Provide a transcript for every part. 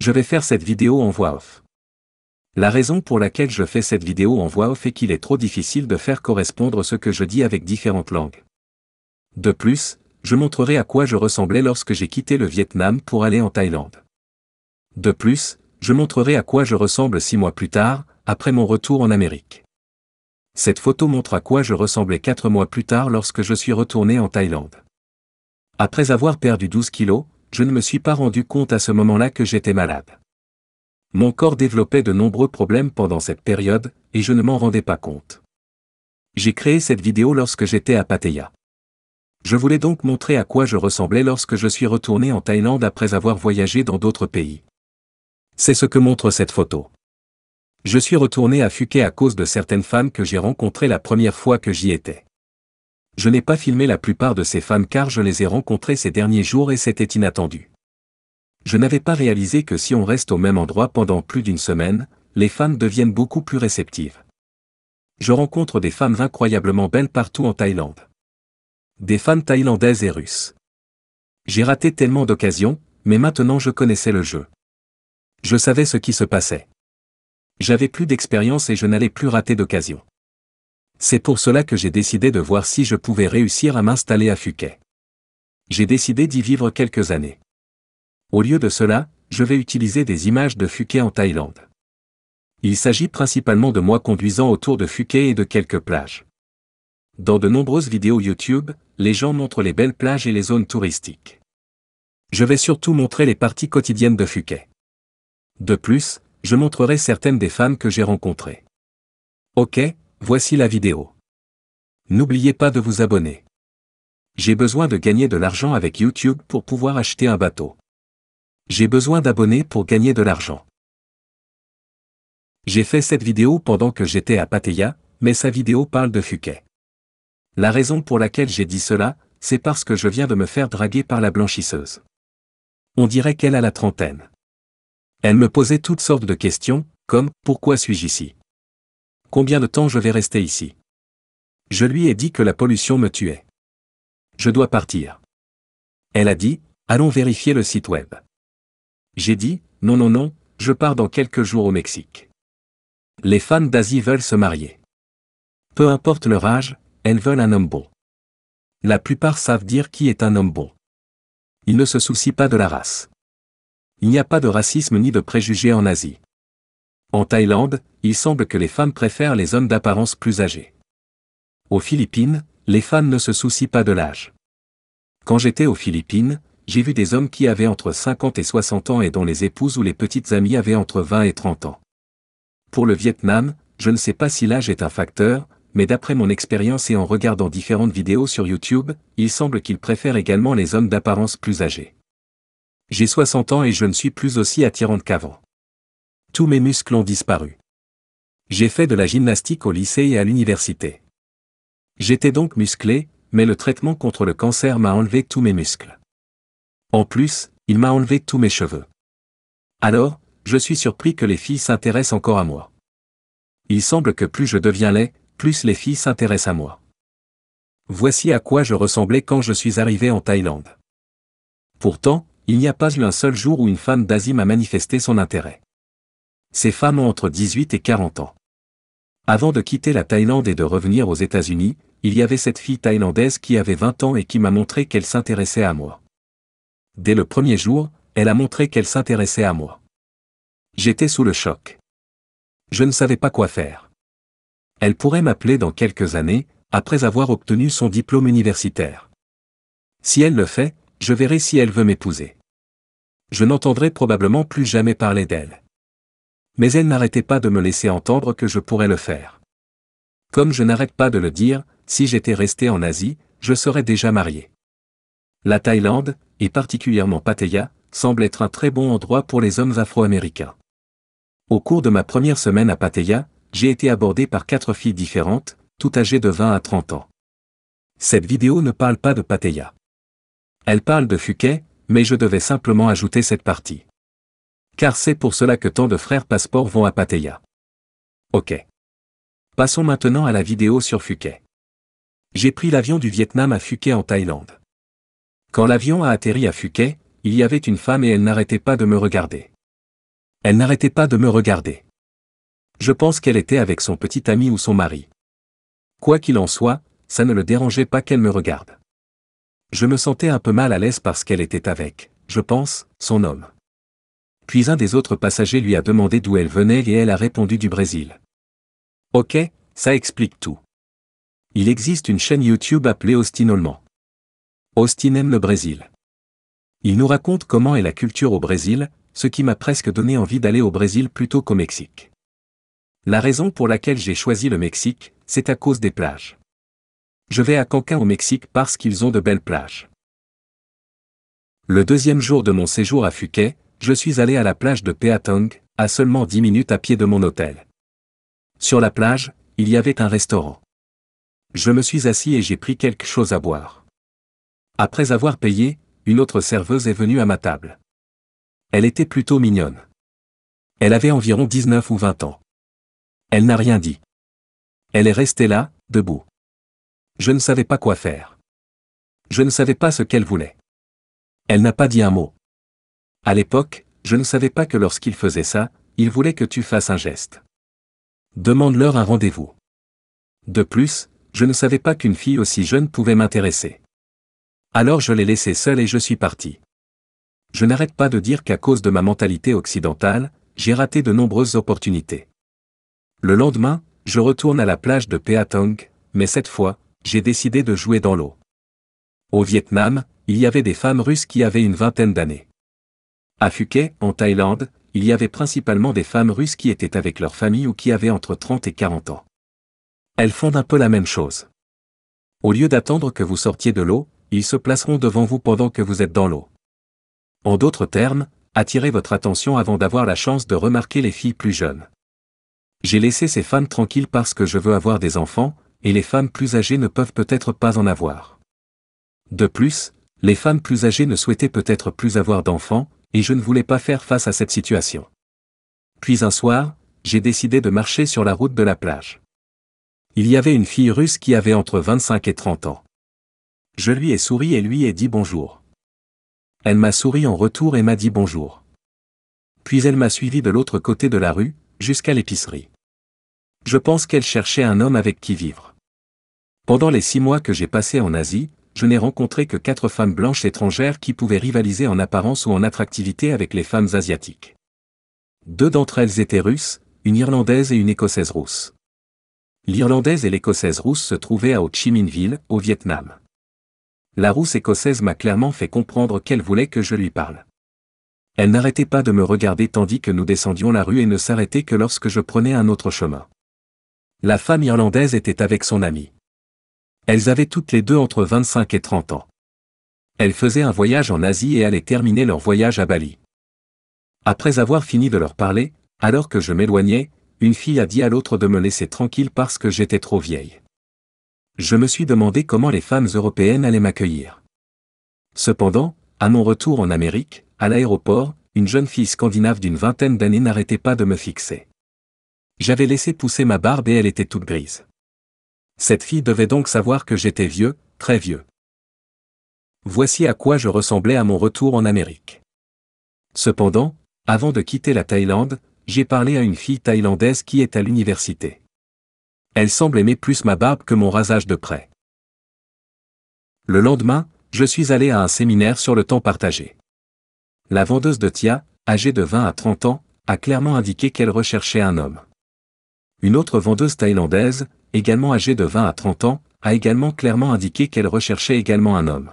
Je vais faire cette vidéo en voix off. La raison pour laquelle je fais cette vidéo en voix off est qu'il est trop difficile de faire correspondre ce que je dis avec différentes langues. De plus, je montrerai à quoi je ressemblais lorsque j'ai quitté le Vietnam pour aller en Thaïlande. De plus, je montrerai à quoi je ressemble six mois plus tard, après mon retour en Amérique. Cette photo montre à quoi je ressemblais quatre mois plus tard lorsque je suis retourné en Thaïlande. Après avoir perdu 12 kilos, je ne me suis pas rendu compte à ce moment-là que j'étais malade. Mon corps développait de nombreux problèmes pendant cette période, et je ne m'en rendais pas compte. J'ai créé cette vidéo lorsque j'étais à Pattaya. Je voulais donc montrer à quoi je ressemblais lorsque je suis retourné en Thaïlande après avoir voyagé dans d'autres pays. C'est ce que montre cette photo. Je suis retourné à Phuket à cause de certaines femmes que j'ai rencontrées la première fois que j'y étais je n'ai pas filmé la plupart de ces femmes car je les ai rencontrées ces derniers jours et c'était inattendu. Je n'avais pas réalisé que si on reste au même endroit pendant plus d'une semaine, les femmes deviennent beaucoup plus réceptives. Je rencontre des femmes incroyablement belles partout en Thaïlande. Des femmes thaïlandaises et russes. J'ai raté tellement d'occasions, mais maintenant je connaissais le jeu. Je savais ce qui se passait. J'avais plus d'expérience et je n'allais plus rater d'occasion. C'est pour cela que j'ai décidé de voir si je pouvais réussir à m'installer à Phuket. J'ai décidé d'y vivre quelques années. Au lieu de cela, je vais utiliser des images de Phuket en Thaïlande. Il s'agit principalement de moi conduisant autour de Phuket et de quelques plages. Dans de nombreuses vidéos YouTube, les gens montrent les belles plages et les zones touristiques. Je vais surtout montrer les parties quotidiennes de Phuket. De plus, je montrerai certaines des femmes que j'ai rencontrées. Ok, Voici la vidéo. N'oubliez pas de vous abonner. J'ai besoin de gagner de l'argent avec YouTube pour pouvoir acheter un bateau. J'ai besoin d'abonnés pour gagner de l'argent. J'ai fait cette vidéo pendant que j'étais à Pattaya, mais sa vidéo parle de Fuquet. La raison pour laquelle j'ai dit cela, c'est parce que je viens de me faire draguer par la blanchisseuse. On dirait qu'elle a la trentaine. Elle me posait toutes sortes de questions, comme pourquoi suis-je ici Combien de temps je vais rester ici Je lui ai dit que la pollution me tuait. Je dois partir. Elle a dit, allons vérifier le site web. J'ai dit, non non non, je pars dans quelques jours au Mexique. Les fans d'Asie veulent se marier. Peu importe leur âge, elles veulent un homme bon. La plupart savent dire qui est un homme bon. Ils ne se soucient pas de la race. Il n'y a pas de racisme ni de préjugés en Asie. En Thaïlande, il semble que les femmes préfèrent les hommes d'apparence plus âgés. Aux Philippines, les femmes ne se soucient pas de l'âge. Quand j'étais aux Philippines, j'ai vu des hommes qui avaient entre 50 et 60 ans et dont les épouses ou les petites amies avaient entre 20 et 30 ans. Pour le Vietnam, je ne sais pas si l'âge est un facteur, mais d'après mon expérience et en regardant différentes vidéos sur YouTube, il semble qu'ils préfèrent également les hommes d'apparence plus âgés. J'ai 60 ans et je ne suis plus aussi attirante qu'avant tous mes muscles ont disparu. J'ai fait de la gymnastique au lycée et à l'université. J'étais donc musclé, mais le traitement contre le cancer m'a enlevé tous mes muscles. En plus, il m'a enlevé tous mes cheveux. Alors, je suis surpris que les filles s'intéressent encore à moi. Il semble que plus je deviens laid, plus les filles s'intéressent à moi. Voici à quoi je ressemblais quand je suis arrivé en Thaïlande. Pourtant, il n'y a pas eu un seul jour où une femme d'Asie m'a manifesté son intérêt. Ces femmes ont entre 18 et 40 ans. Avant de quitter la Thaïlande et de revenir aux États-Unis, il y avait cette fille thaïlandaise qui avait 20 ans et qui m'a montré qu'elle s'intéressait à moi. Dès le premier jour, elle a montré qu'elle s'intéressait à moi. J'étais sous le choc. Je ne savais pas quoi faire. Elle pourrait m'appeler dans quelques années, après avoir obtenu son diplôme universitaire. Si elle le fait, je verrai si elle veut m'épouser. Je n'entendrai probablement plus jamais parler d'elle mais elle n'arrêtait pas de me laisser entendre que je pourrais le faire. Comme je n'arrête pas de le dire, si j'étais resté en Asie, je serais déjà marié. La Thaïlande, et particulièrement Pattaya, semble être un très bon endroit pour les hommes afro-américains. Au cours de ma première semaine à Pattaya, j'ai été abordé par quatre filles différentes, toutes âgées de 20 à 30 ans. Cette vidéo ne parle pas de Pattaya. Elle parle de Phuket, mais je devais simplement ajouter cette partie car c'est pour cela que tant de frères passeports vont à Pattaya. Ok. Passons maintenant à la vidéo sur Phuket. J'ai pris l'avion du Vietnam à Phuket en Thaïlande. Quand l'avion a atterri à Phuket, il y avait une femme et elle n'arrêtait pas de me regarder. Elle n'arrêtait pas de me regarder. Je pense qu'elle était avec son petit ami ou son mari. Quoi qu'il en soit, ça ne le dérangeait pas qu'elle me regarde. Je me sentais un peu mal à l'aise parce qu'elle était avec, je pense, son homme puis un des autres passagers lui a demandé d'où elle venait et elle a répondu du Brésil. Ok, ça explique tout. Il existe une chaîne YouTube appelée Austin Allemand. Austin aime le Brésil. Il nous raconte comment est la culture au Brésil, ce qui m'a presque donné envie d'aller au Brésil plutôt qu'au Mexique. La raison pour laquelle j'ai choisi le Mexique, c'est à cause des plages. Je vais à Cancun au Mexique parce qu'ils ont de belles plages. Le deuxième jour de mon séjour à Fuquet, je suis allé à la plage de Peatong, à seulement 10 minutes à pied de mon hôtel. Sur la plage, il y avait un restaurant. Je me suis assis et j'ai pris quelque chose à boire. Après avoir payé, une autre serveuse est venue à ma table. Elle était plutôt mignonne. Elle avait environ 19 ou 20 ans. Elle n'a rien dit. Elle est restée là, debout. Je ne savais pas quoi faire. Je ne savais pas ce qu'elle voulait. Elle n'a pas dit un mot. À l'époque, je ne savais pas que lorsqu'il faisait ça, il voulait que tu fasses un geste. Demande-leur un rendez-vous. De plus, je ne savais pas qu'une fille aussi jeune pouvait m'intéresser. Alors je l'ai laissée seule et je suis parti. Je n'arrête pas de dire qu'à cause de ma mentalité occidentale, j'ai raté de nombreuses opportunités. Le lendemain, je retourne à la plage de Peatong, mais cette fois, j'ai décidé de jouer dans l'eau. Au Vietnam, il y avait des femmes russes qui avaient une vingtaine d'années. À Phuket, en Thaïlande, il y avait principalement des femmes russes qui étaient avec leur famille ou qui avaient entre 30 et 40 ans. Elles font un peu la même chose. Au lieu d'attendre que vous sortiez de l'eau, ils se placeront devant vous pendant que vous êtes dans l'eau. En d'autres termes, attirez votre attention avant d'avoir la chance de remarquer les filles plus jeunes. J'ai laissé ces femmes tranquilles parce que je veux avoir des enfants, et les femmes plus âgées ne peuvent peut-être pas en avoir. De plus, les femmes plus âgées ne souhaitaient peut-être plus avoir d'enfants, et je ne voulais pas faire face à cette situation. Puis un soir, j'ai décidé de marcher sur la route de la plage. Il y avait une fille russe qui avait entre 25 et 30 ans. Je lui ai souri et lui ai dit bonjour. Elle m'a souri en retour et m'a dit bonjour. Puis elle m'a suivi de l'autre côté de la rue, jusqu'à l'épicerie. Je pense qu'elle cherchait un homme avec qui vivre. Pendant les six mois que j'ai passé en Asie, je n'ai rencontré que quatre femmes blanches étrangères qui pouvaient rivaliser en apparence ou en attractivité avec les femmes asiatiques. Deux d'entre elles étaient russes, une Irlandaise et une Écossaise rousse. L'Irlandaise et l'Écossaise rousse se trouvaient à Ho Chi Minh Ville, au Vietnam. La rousse écossaise m'a clairement fait comprendre qu'elle voulait que je lui parle. Elle n'arrêtait pas de me regarder tandis que nous descendions la rue et ne s'arrêtait que lorsque je prenais un autre chemin. La femme irlandaise était avec son amie. Elles avaient toutes les deux entre 25 et 30 ans. Elles faisaient un voyage en Asie et allaient terminer leur voyage à Bali. Après avoir fini de leur parler, alors que je m'éloignais, une fille a dit à l'autre de me laisser tranquille parce que j'étais trop vieille. Je me suis demandé comment les femmes européennes allaient m'accueillir. Cependant, à mon retour en Amérique, à l'aéroport, une jeune fille scandinave d'une vingtaine d'années n'arrêtait pas de me fixer. J'avais laissé pousser ma barbe et elle était toute grise. Cette fille devait donc savoir que j'étais vieux, très vieux. Voici à quoi je ressemblais à mon retour en Amérique. Cependant, avant de quitter la Thaïlande, j'ai parlé à une fille thaïlandaise qui est à l'université. Elle semble aimer plus ma barbe que mon rasage de près. Le lendemain, je suis allé à un séminaire sur le temps partagé. La vendeuse de Tia, âgée de 20 à 30 ans, a clairement indiqué qu'elle recherchait un homme. Une autre vendeuse thaïlandaise, également âgée de 20 à 30 ans, a également clairement indiqué qu'elle recherchait également un homme.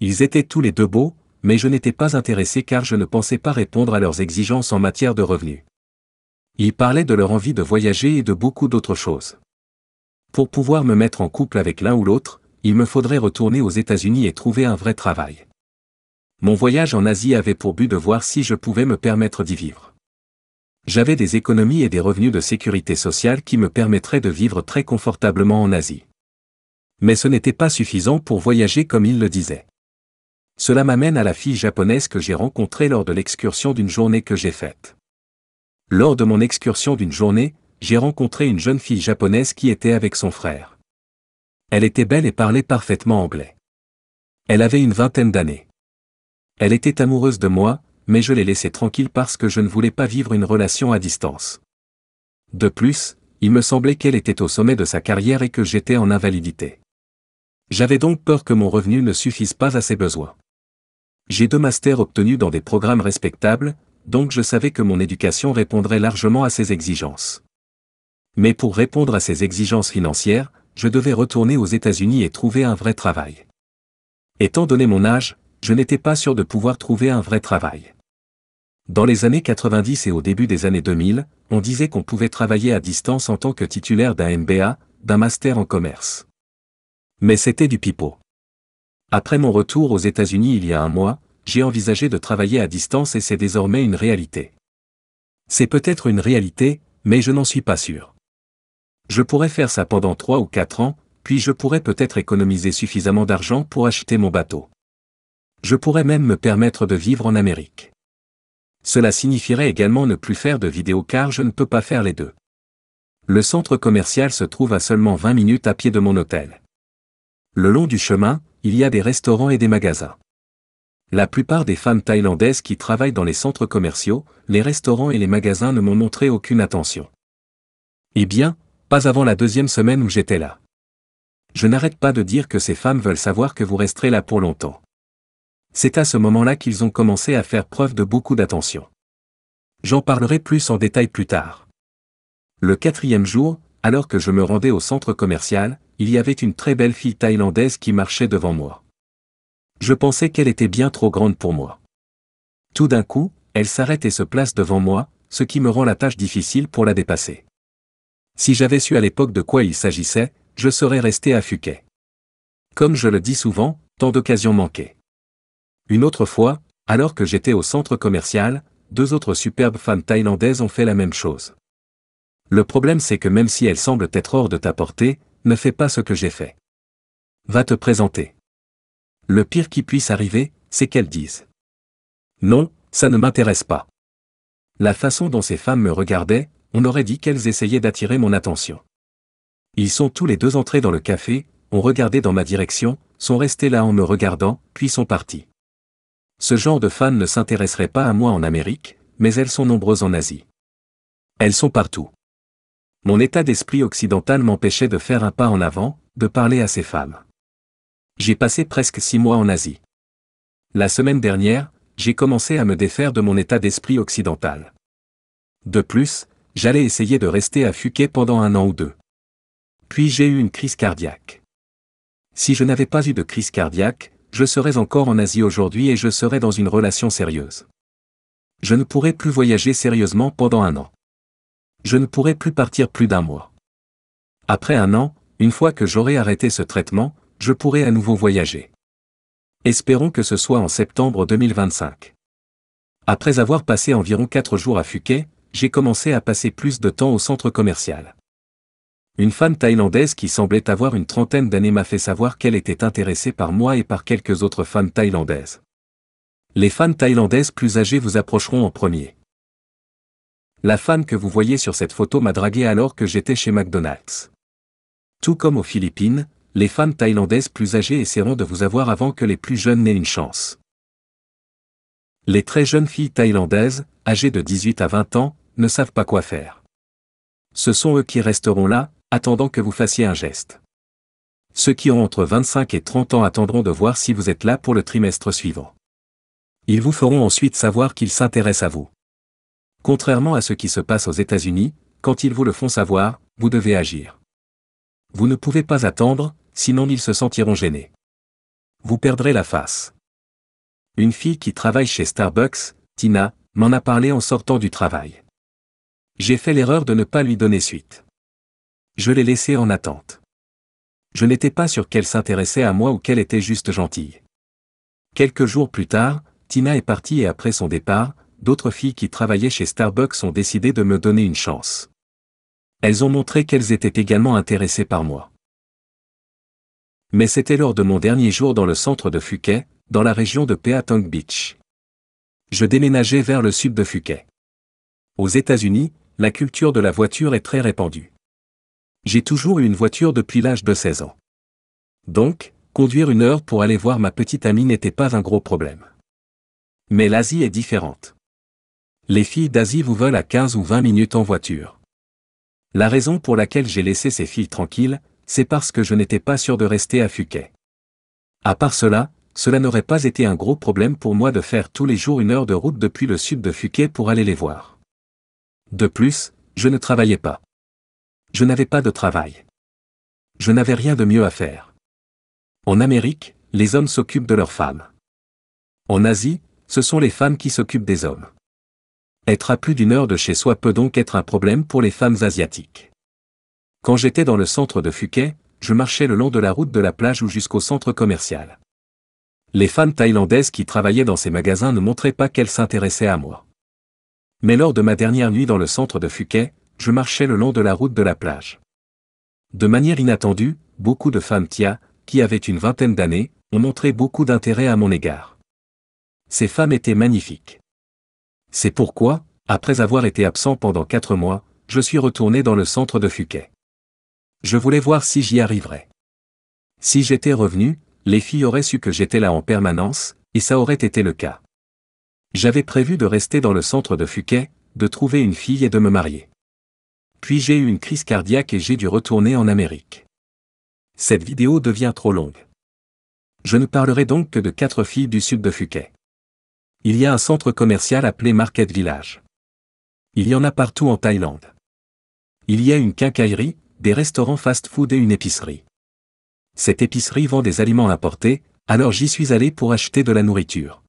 Ils étaient tous les deux beaux, mais je n'étais pas intéressé car je ne pensais pas répondre à leurs exigences en matière de revenus. Ils parlaient de leur envie de voyager et de beaucoup d'autres choses. Pour pouvoir me mettre en couple avec l'un ou l'autre, il me faudrait retourner aux États-Unis et trouver un vrai travail. Mon voyage en Asie avait pour but de voir si je pouvais me permettre d'y vivre j'avais des économies et des revenus de sécurité sociale qui me permettraient de vivre très confortablement en Asie. Mais ce n'était pas suffisant pour voyager comme il le disait. Cela m'amène à la fille japonaise que j'ai rencontrée lors de l'excursion d'une journée que j'ai faite. Lors de mon excursion d'une journée, j'ai rencontré une jeune fille japonaise qui était avec son frère. Elle était belle et parlait parfaitement anglais. Elle avait une vingtaine d'années. Elle était amoureuse de moi, mais je l'ai laissais tranquille parce que je ne voulais pas vivre une relation à distance. De plus, il me semblait qu'elle était au sommet de sa carrière et que j'étais en invalidité. J'avais donc peur que mon revenu ne suffise pas à ses besoins. J'ai deux masters obtenus dans des programmes respectables, donc je savais que mon éducation répondrait largement à ses exigences. Mais pour répondre à ses exigences financières, je devais retourner aux États-Unis et trouver un vrai travail. Étant donné mon âge, je n'étais pas sûr de pouvoir trouver un vrai travail. Dans les années 90 et au début des années 2000, on disait qu'on pouvait travailler à distance en tant que titulaire d'un MBA, d'un master en commerce. Mais c'était du pipeau. Après mon retour aux États-Unis il y a un mois, j'ai envisagé de travailler à distance et c'est désormais une réalité. C'est peut-être une réalité, mais je n'en suis pas sûr. Je pourrais faire ça pendant 3 ou 4 ans, puis je pourrais peut-être économiser suffisamment d'argent pour acheter mon bateau. Je pourrais même me permettre de vivre en Amérique. Cela signifierait également ne plus faire de vidéo car je ne peux pas faire les deux. Le centre commercial se trouve à seulement 20 minutes à pied de mon hôtel. Le long du chemin, il y a des restaurants et des magasins. La plupart des femmes thaïlandaises qui travaillent dans les centres commerciaux, les restaurants et les magasins ne m'ont montré aucune attention. Eh bien, pas avant la deuxième semaine où j'étais là. Je n'arrête pas de dire que ces femmes veulent savoir que vous resterez là pour longtemps c'est à ce moment-là qu'ils ont commencé à faire preuve de beaucoup d'attention. J'en parlerai plus en détail plus tard. Le quatrième jour, alors que je me rendais au centre commercial, il y avait une très belle fille thaïlandaise qui marchait devant moi. Je pensais qu'elle était bien trop grande pour moi. Tout d'un coup, elle s'arrête et se place devant moi, ce qui me rend la tâche difficile pour la dépasser. Si j'avais su à l'époque de quoi il s'agissait, je serais resté à Fuquet. Comme je le dis souvent, tant d'occasions manquaient. Une autre fois, alors que j'étais au centre commercial, deux autres superbes femmes thaïlandaises ont fait la même chose. Le problème c'est que même si elles semblent être hors de ta portée, ne fais pas ce que j'ai fait. Va te présenter. Le pire qui puisse arriver, c'est qu'elles disent. Non, ça ne m'intéresse pas. La façon dont ces femmes me regardaient, on aurait dit qu'elles essayaient d'attirer mon attention. Ils sont tous les deux entrés dans le café, ont regardé dans ma direction, sont restés là en me regardant, puis sont partis. Ce genre de fans ne s'intéresserait pas à moi en Amérique, mais elles sont nombreuses en Asie. Elles sont partout. Mon état d'esprit occidental m'empêchait de faire un pas en avant, de parler à ces femmes. J'ai passé presque six mois en Asie. La semaine dernière, j'ai commencé à me défaire de mon état d'esprit occidental. De plus, j'allais essayer de rester à Fuquet pendant un an ou deux. Puis j'ai eu une crise cardiaque. Si je n'avais pas eu de crise cardiaque, je serais encore en Asie aujourd'hui et je serais dans une relation sérieuse. Je ne pourrai plus voyager sérieusement pendant un an. Je ne pourrai plus partir plus d'un mois. Après un an, une fois que j'aurai arrêté ce traitement, je pourrai à nouveau voyager. Espérons que ce soit en septembre 2025. Après avoir passé environ quatre jours à Fuquet, j'ai commencé à passer plus de temps au centre commercial. Une femme thaïlandaise qui semblait avoir une trentaine d'années m'a fait savoir qu'elle était intéressée par moi et par quelques autres femmes thaïlandaises. Les femmes thaïlandaises plus âgées vous approcheront en premier. La femme que vous voyez sur cette photo m'a dragué alors que j'étais chez McDonald's. Tout comme aux Philippines, les femmes thaïlandaises plus âgées essaieront de vous avoir avant que les plus jeunes n'aient une chance. Les très jeunes filles thaïlandaises, âgées de 18 à 20 ans, ne savent pas quoi faire. Ce sont eux qui resteront là, attendant que vous fassiez un geste. Ceux qui ont entre 25 et 30 ans attendront de voir si vous êtes là pour le trimestre suivant. Ils vous feront ensuite savoir qu'ils s'intéressent à vous. Contrairement à ce qui se passe aux États-Unis, quand ils vous le font savoir, vous devez agir. Vous ne pouvez pas attendre, sinon ils se sentiront gênés. Vous perdrez la face. Une fille qui travaille chez Starbucks, Tina, m'en a parlé en sortant du travail. J'ai fait l'erreur de ne pas lui donner suite. Je l'ai laissée en attente. Je n'étais pas sûr qu'elle s'intéressait à moi ou qu'elle était juste gentille. Quelques jours plus tard, Tina est partie et après son départ, d'autres filles qui travaillaient chez Starbucks ont décidé de me donner une chance. Elles ont montré qu'elles étaient également intéressées par moi. Mais c'était lors de mon dernier jour dans le centre de Phuket, dans la région de Peatong Beach. Je déménageais vers le sud de Phuket. Aux États-Unis, la culture de la voiture est très répandue. J'ai toujours eu une voiture depuis l'âge de 16 ans. Donc, conduire une heure pour aller voir ma petite amie n'était pas un gros problème. Mais l'Asie est différente. Les filles d'Asie vous veulent à 15 ou 20 minutes en voiture. La raison pour laquelle j'ai laissé ces filles tranquilles, c'est parce que je n'étais pas sûr de rester à Phuket. À part cela, cela n'aurait pas été un gros problème pour moi de faire tous les jours une heure de route depuis le sud de Phuket pour aller les voir. De plus, je ne travaillais pas. Je n'avais pas de travail. Je n'avais rien de mieux à faire. En Amérique, les hommes s'occupent de leurs femmes. En Asie, ce sont les femmes qui s'occupent des hommes. Être à plus d'une heure de chez soi peut donc être un problème pour les femmes asiatiques. Quand j'étais dans le centre de Phuket, je marchais le long de la route de la plage ou jusqu'au centre commercial. Les femmes thaïlandaises qui travaillaient dans ces magasins ne montraient pas qu'elles s'intéressaient à moi. Mais lors de ma dernière nuit dans le centre de Phuket, je marchais le long de la route de la plage. De manière inattendue, beaucoup de femmes Tia, qui avaient une vingtaine d'années, ont montré beaucoup d'intérêt à mon égard. Ces femmes étaient magnifiques. C'est pourquoi, après avoir été absent pendant quatre mois, je suis retourné dans le centre de Fuquet. Je voulais voir si j'y arriverais. Si j'étais revenu, les filles auraient su que j'étais là en permanence, et ça aurait été le cas. J'avais prévu de rester dans le centre de Fuquet, de trouver une fille et de me marier. Puis j'ai eu une crise cardiaque et j'ai dû retourner en Amérique. Cette vidéo devient trop longue. Je ne parlerai donc que de quatre filles du sud de Phuket. Il y a un centre commercial appelé Market Village. Il y en a partout en Thaïlande. Il y a une quincaillerie, des restaurants fast-food et une épicerie. Cette épicerie vend des aliments importés, alors j'y suis allé pour acheter de la nourriture.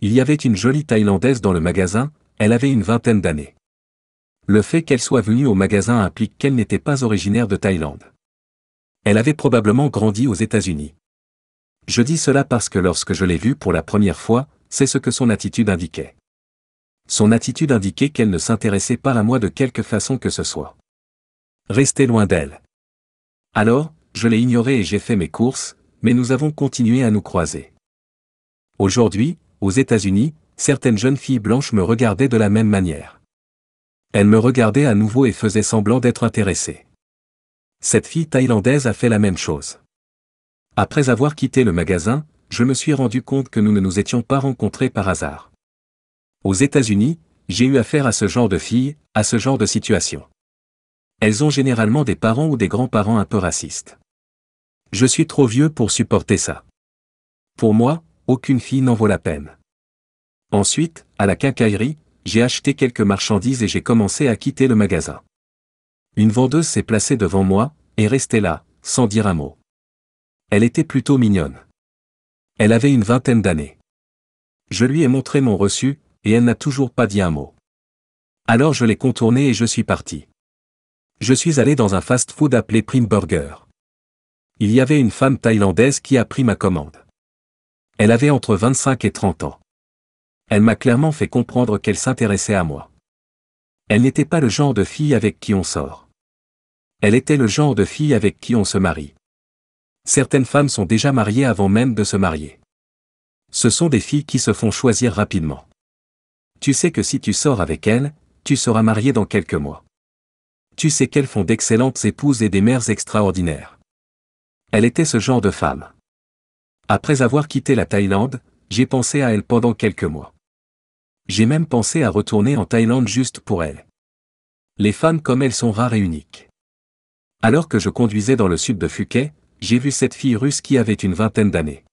Il y avait une jolie Thaïlandaise dans le magasin, elle avait une vingtaine d'années le fait qu'elle soit venue au magasin implique qu'elle n'était pas originaire de Thaïlande. Elle avait probablement grandi aux États-Unis. Je dis cela parce que lorsque je l'ai vue pour la première fois, c'est ce que son attitude indiquait. Son attitude indiquait qu'elle ne s'intéressait pas à moi de quelque façon que ce soit. Restez loin d'elle. Alors, je l'ai ignorée et j'ai fait mes courses, mais nous avons continué à nous croiser. Aujourd'hui, aux États-Unis, certaines jeunes filles blanches me regardaient de la même manière. Elle me regardait à nouveau et faisait semblant d'être intéressée. Cette fille thaïlandaise a fait la même chose. Après avoir quitté le magasin, je me suis rendu compte que nous ne nous étions pas rencontrés par hasard. Aux États-Unis, j'ai eu affaire à ce genre de filles, à ce genre de situation. Elles ont généralement des parents ou des grands-parents un peu racistes. Je suis trop vieux pour supporter ça. Pour moi, aucune fille n'en vaut la peine. Ensuite, à la quincaillerie, j'ai acheté quelques marchandises et j'ai commencé à quitter le magasin. Une vendeuse s'est placée devant moi, et restait là, sans dire un mot. Elle était plutôt mignonne. Elle avait une vingtaine d'années. Je lui ai montré mon reçu, et elle n'a toujours pas dit un mot. Alors je l'ai contournée et je suis parti. Je suis allé dans un fast-food appelé Prime Burger. Il y avait une femme thaïlandaise qui a pris ma commande. Elle avait entre 25 et 30 ans elle m'a clairement fait comprendre qu'elle s'intéressait à moi. Elle n'était pas le genre de fille avec qui on sort. Elle était le genre de fille avec qui on se marie. Certaines femmes sont déjà mariées avant même de se marier. Ce sont des filles qui se font choisir rapidement. Tu sais que si tu sors avec elles, tu seras marié dans quelques mois. Tu sais qu'elles font d'excellentes épouses et des mères extraordinaires. Elle était ce genre de femme. Après avoir quitté la Thaïlande, j'ai pensé à elle pendant quelques mois. J'ai même pensé à retourner en Thaïlande juste pour elle. Les femmes comme elles sont rares et uniques. Alors que je conduisais dans le sud de Phuket, j'ai vu cette fille russe qui avait une vingtaine d'années.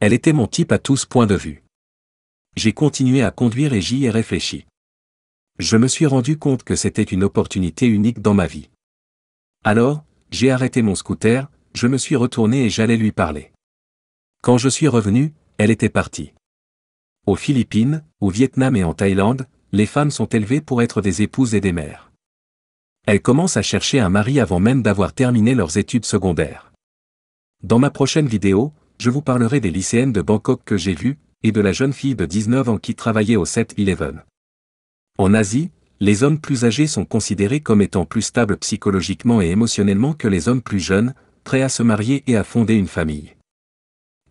Elle était mon type à tous points de vue. J'ai continué à conduire et j'y ai réfléchi. Je me suis rendu compte que c'était une opportunité unique dans ma vie. Alors, j'ai arrêté mon scooter, je me suis retourné et j'allais lui parler. Quand je suis revenu, elle était partie aux Philippines, au Vietnam et en Thaïlande, les femmes sont élevées pour être des épouses et des mères. Elles commencent à chercher un mari avant même d'avoir terminé leurs études secondaires. Dans ma prochaine vidéo, je vous parlerai des lycéennes de Bangkok que j'ai vues, et de la jeune fille de 19 ans qui travaillait au 7-Eleven. En Asie, les hommes plus âgés sont considérés comme étant plus stables psychologiquement et émotionnellement que les hommes plus jeunes, prêts à se marier et à fonder une famille.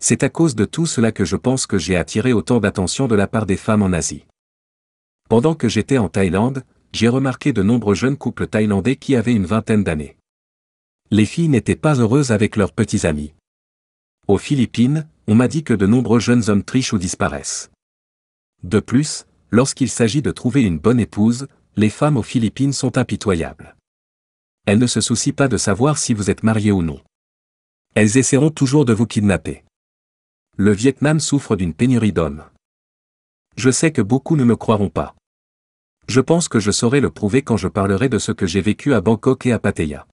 C'est à cause de tout cela que je pense que j'ai attiré autant d'attention de la part des femmes en Asie. Pendant que j'étais en Thaïlande, j'ai remarqué de nombreux jeunes couples thaïlandais qui avaient une vingtaine d'années. Les filles n'étaient pas heureuses avec leurs petits amis. Aux Philippines, on m'a dit que de nombreux jeunes hommes trichent ou disparaissent. De plus, lorsqu'il s'agit de trouver une bonne épouse, les femmes aux Philippines sont impitoyables. Elles ne se soucient pas de savoir si vous êtes marié ou non. Elles essaieront toujours de vous kidnapper. Le Vietnam souffre d'une pénurie d'hommes. Je sais que beaucoup ne me croiront pas. Je pense que je saurai le prouver quand je parlerai de ce que j'ai vécu à Bangkok et à Pattaya.